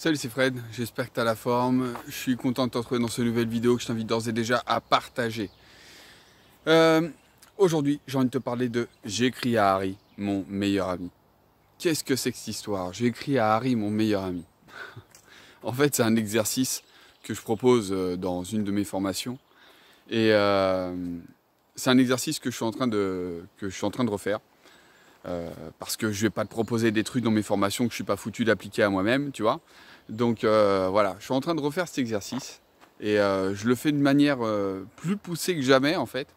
Salut, c'est Fred, j'espère que tu as la forme. Je suis content de te retrouver dans cette nouvelle vidéo que je t'invite d'ores et déjà à partager. Euh, aujourd'hui, j'ai envie de te parler de J'écris à Harry, mon meilleur ami. Qu'est-ce que c'est que cette histoire J'écris à Harry, mon meilleur ami. en fait, c'est un exercice que je propose euh, dans une de mes formations. Et euh, c'est un exercice que je suis en train de, que je suis en train de refaire. Euh, parce que je vais pas te proposer des trucs dans mes formations que je suis pas foutu d'appliquer à moi-même, tu vois. Donc euh, voilà, je suis en train de refaire cet exercice et euh, je le fais de manière plus poussée que jamais en fait.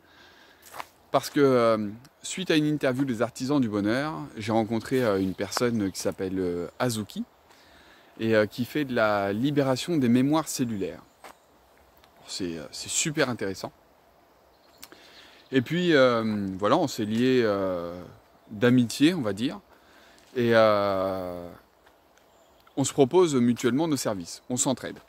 Parce que suite à une interview des artisans du bonheur, j'ai rencontré une personne qui s'appelle Azuki et qui fait de la libération des mémoires cellulaires. C'est super intéressant. Et puis voilà, on s'est lié d'amitié, on va dire. Et euh, on se propose mutuellement nos services, on s'entraide.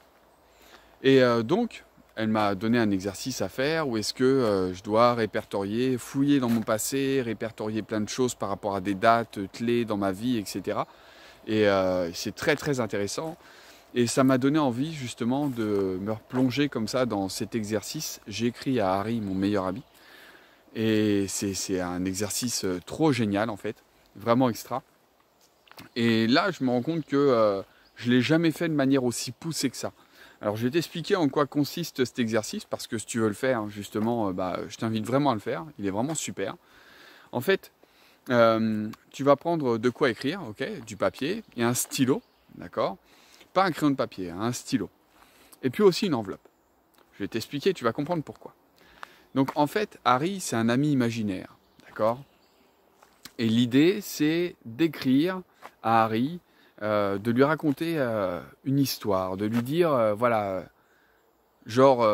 Et euh, donc, elle m'a donné un exercice à faire où est-ce que euh, je dois répertorier, fouiller dans mon passé, répertorier plein de choses par rapport à des dates clés dans ma vie, etc. Et c'est très très intéressant. Et ça m'a donné envie justement de me replonger comme ça dans cet exercice. J'ai écrit à Harry, mon meilleur ami, et c'est un exercice euh, trop génial en fait, vraiment extra. Et là, je me rends compte que euh, je ne l'ai jamais fait de manière aussi poussée que ça. Alors, je vais t'expliquer en quoi consiste cet exercice, parce que si tu veux le faire, hein, justement, euh, bah, je t'invite vraiment à le faire. Il est vraiment super. En fait, tu vas prendre de quoi écrire, ok, du papier et un stylo, d'accord Pas un crayon de papier, hein, un stylo. Et puis aussi une enveloppe. Je vais t'expliquer, tu vas comprendre pourquoi. Donc en fait, Harry, c'est un ami imaginaire, d'accord Et l'idée, c'est d'écrire à Harry, euh, de lui raconter euh, une histoire, de lui dire, euh, voilà, genre,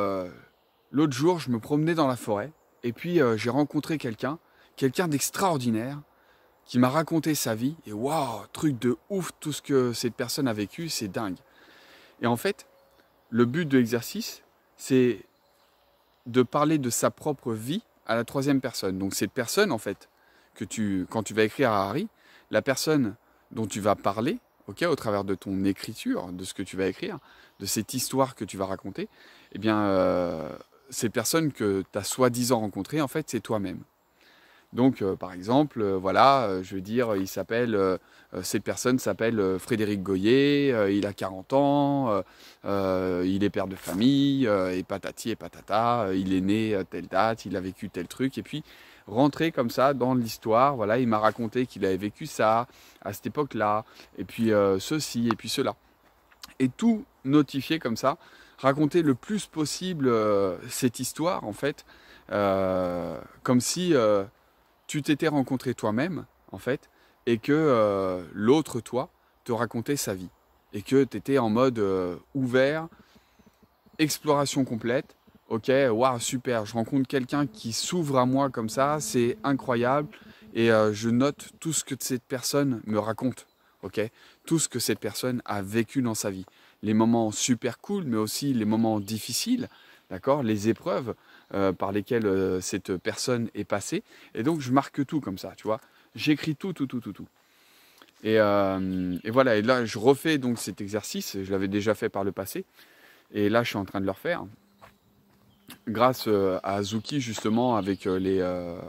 l'autre jour, je me promenais dans la forêt, et puis j'ai rencontré quelqu'un, quelqu'un d'extraordinaire, qui m'a raconté sa vie, et waouh, truc de ouf, tout ce que cette personne a vécu, c'est dingue. Et en fait, le but de l'exercice, c'est de parler de sa propre vie à la troisième personne. Donc cette personne, en fait, que tu, quand tu vas écrire à Harry, la personne dont tu vas parler, ok, au travers de ton écriture, de ce que tu vas écrire, de cette histoire que tu vas raconter, eh bien, euh, ces personnes que tu as soi-disant rencontrées, en fait, c'est toi-même. Donc, euh, par exemple, euh, voilà, euh, je veux dire, il s'appelle, cette personne s'appelle Frédéric Goyer, il a 40 ans, il est père de famille, et patati et patata, il est né à telle date, il a vécu tel truc, et puis rentrer comme ça dans l'histoire, voilà, il m'a raconté qu'il avait vécu ça à cette époque-là, et puis ceci, et puis cela. Et tout notifier comme ça, raconter le plus possible cette histoire, en fait, comme si tu t'étais rencontré toi-même, en fait, et que euh, l'autre toi te racontait sa vie. Et que tu étais en mode euh, ouvert, exploration complète. Ok, waouh, super, je rencontre quelqu'un qui s'ouvre à moi comme ça, c'est incroyable. Et euh, je note tout ce que cette personne me raconte. Ok, tout ce que cette personne a vécu dans sa vie. Les moments super cool, mais aussi les moments difficiles, d'accord, les épreuves euh, par lesquelles euh, cette personne est passée. Et donc je marque tout comme ça, tu vois. J'écris tout, tout, tout, tout, tout. Euh, et, voilà, et là je refais donc cet exercice, je l'avais déjà fait par le passé, et là je suis en train de le refaire. Grâce à Zuki justement avec le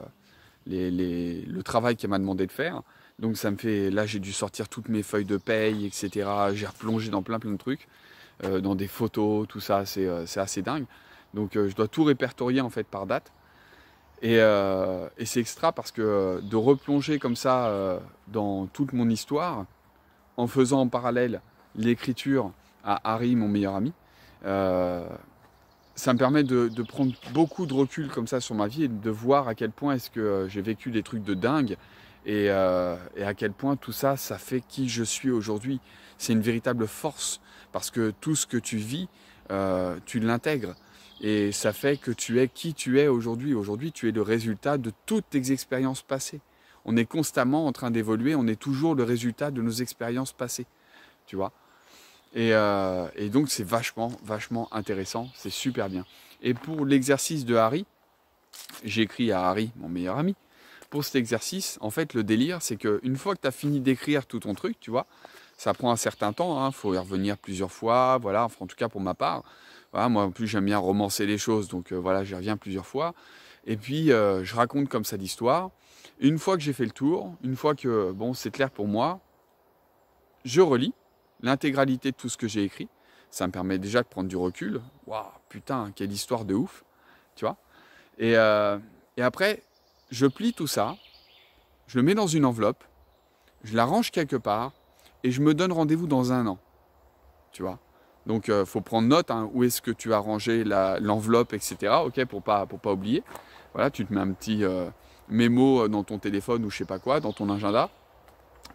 travail qu'elle m'a demandé de faire. Donc ça me fait, là j'ai dû sortir toutes mes feuilles de paye, etc. J'ai replongé dans plein plein de trucs, dans des photos, tout ça, c'est assez dingue. Donc euh, je dois tout répertorier en fait par date. Et, euh, c'est extra parce que euh, de replonger comme ça dans toute mon histoire, en faisant en parallèle l'écriture à Harry, mon meilleur ami, ça me permet de, prendre beaucoup de recul comme ça sur ma vie et de voir à quel point est-ce que j'ai vécu des trucs de dingue et, à quel point tout ça, ça fait qui je suis aujourd'hui. C'est une véritable force parce que tout ce que tu vis, tu l'intègres. Et ça fait que tu es qui tu es aujourd'hui. Aujourd'hui, tu es le résultat de toutes tes expériences passées. On est constamment en train d'évoluer, on est toujours le résultat de nos expériences passées. Tu vois euh, et, donc, c'est vachement, vachement intéressant, c'est super bien. Et pour l'exercice de Harry, j'écris à Harry, mon meilleur ami, pour cet exercice, en fait, le délire, c'est qu'une fois que tu as fini d'écrire tout ton truc, tu vois, ça prend un certain temps, il hein. faut y revenir plusieurs fois, voilà, en tout cas pour ma part, moi, en plus, j'aime bien romancer les choses, donc euh, voilà, j'y reviens plusieurs fois. Et puis, euh, je raconte comme ça l'histoire. Une fois que j'ai fait le tour, une fois que, bon, c'est clair pour moi, je relis l'intégralité de tout ce que j'ai écrit. Ça me permet déjà de prendre du recul. Waouh, putain, quelle histoire de ouf, tu vois. Et, euh, et après, je plie tout ça, je le mets dans une enveloppe, je la range quelque part, et je me donne rendez-vous dans un an. Tu vois donc, il euh, faut prendre note hein, où est-ce que tu as rangé l'enveloppe, etc. Ok, pour pas pour pas oublier. Voilà, tu te mets un petit euh, mémo euh, dans ton téléphone ou je sais pas quoi, dans ton agenda,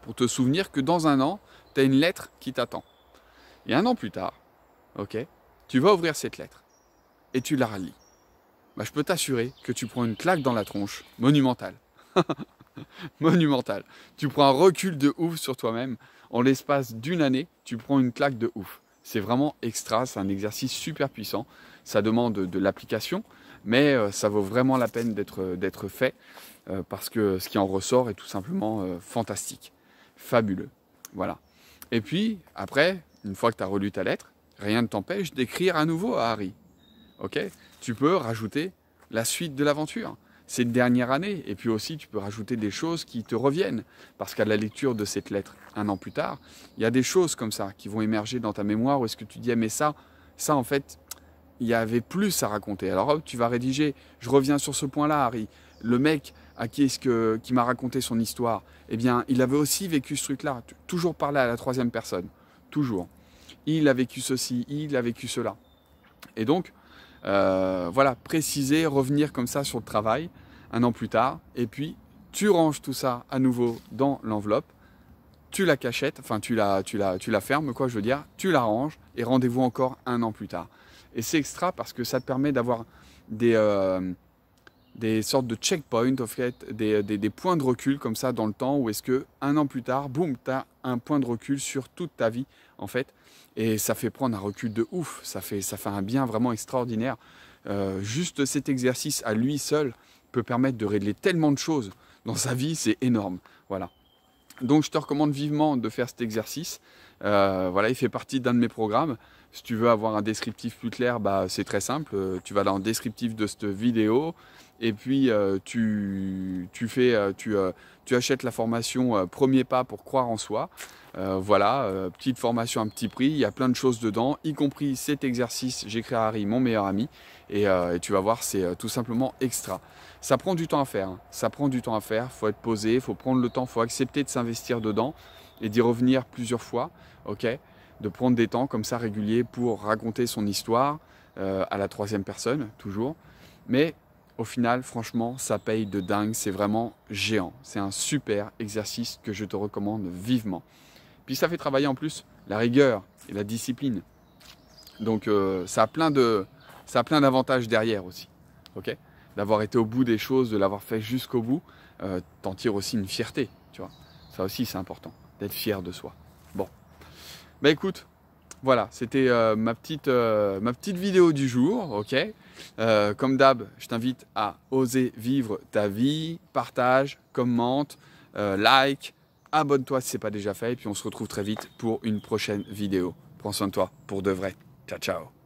pour te souvenir que dans un an, tu as une lettre qui t'attend. Et un an plus tard, ok, tu vas ouvrir cette lettre et tu la relis. Bah, je peux t'assurer que tu prends une claque dans la tronche monumentale. monumentale. Tu prends un recul de ouf sur toi-même. En l'espace d'une année, tu prends une claque de ouf. C'est vraiment extra, c'est un exercice super puissant. Ça demande de, l'application, mais euh, ça vaut vraiment la peine d'être euh, fait euh, parce que ce qui en ressort est tout simplement fantastique, fabuleux. Voilà. Et puis, après, une fois que tu as relu ta lettre, rien ne t'empêche d'écrire à nouveau à Harry. Ok Tu peux rajouter la suite de l'aventure cette dernière année. Et puis aussi, tu peux rajouter des choses qui te reviennent, parce qu'à la lecture de cette lettre, un an plus tard, il y a des choses comme ça qui vont émerger dans ta mémoire, où est-ce que tu dis, ah, mais ça, ça en fait, il y avait plus à raconter. Alors tu vas rédiger, je reviens sur ce point-là, Harry, le mec à qui est-ce que, qui m'a raconté son histoire, eh bien, il avait aussi vécu ce truc-là, toujours parler à la troisième personne, toujours. Il a vécu ceci, il a vécu cela. Et donc, euh, voilà, préciser, revenir comme ça sur le travail un an plus tard. Et puis, tu ranges tout ça à nouveau dans l'enveloppe. Tu la cachettes, enfin tu la, tu la, tu la fermes, quoi je veux dire, tu la ranges et rendez-vous encore un an plus tard. Et c'est extra parce que ça te permet d'avoir des, euh, des sortes de checkpoints, euh, des, points de recul comme ça dans le temps, où est-ce que un an plus tard, boum, tu as un point de recul sur toute ta vie, en fait. Et ça fait prendre un recul de ouf, ça fait, ça fait un bien vraiment extraordinaire. Euh, juste cet exercice à lui seul peut permettre de régler tellement de choses dans sa vie, c'est énorme. Voilà. Donc je te recommande vivement de faire cet exercice. Euh, voilà, il fait partie d'un de mes programmes. Si tu veux avoir un descriptif plus clair, bah, c'est très simple. Tu vas dans le descriptif de cette vidéo, et puis, euh, tu, tu, fais, euh, tu, euh, tu achètes la formation Premier pas pour croire en soi. voilà, petite formation à petit prix, il y a plein de choses dedans, y compris cet exercice J'écris à Harry, mon meilleur ami, et, tu vas voir, c'est tout simplement extra. Ça prend du temps à faire, hein. ça prend du temps à faire, faut être posé, faut prendre le temps, faut accepter de s'investir dedans et d'y revenir plusieurs fois, ok De prendre des temps comme ça réguliers pour raconter son histoire à la troisième personne, toujours. Mais au final, franchement, ça paye de dingue. C'est vraiment géant. C'est un super exercice que je te recommande vivement. Puis ça fait travailler en plus la rigueur et la discipline. Donc euh, ça a plein de, ça plein d'avantages derrière aussi. Ok D'avoir été au bout des choses, de l'avoir fait jusqu'au bout, euh, t'en tire aussi une fierté. Tu vois Ça aussi, c'est important d'être fier de soi. Bon, ben écoute, voilà, c'était euh, euh, ma, petite, vidéo du jour, ok euh, Comme d'hab, je t'invite à oser vivre ta vie, partage, commente, like, abonne-toi si ce n'est pas déjà fait, et puis on se retrouve très vite pour une prochaine vidéo. Prends soin de toi pour de vrai. Ciao, ciao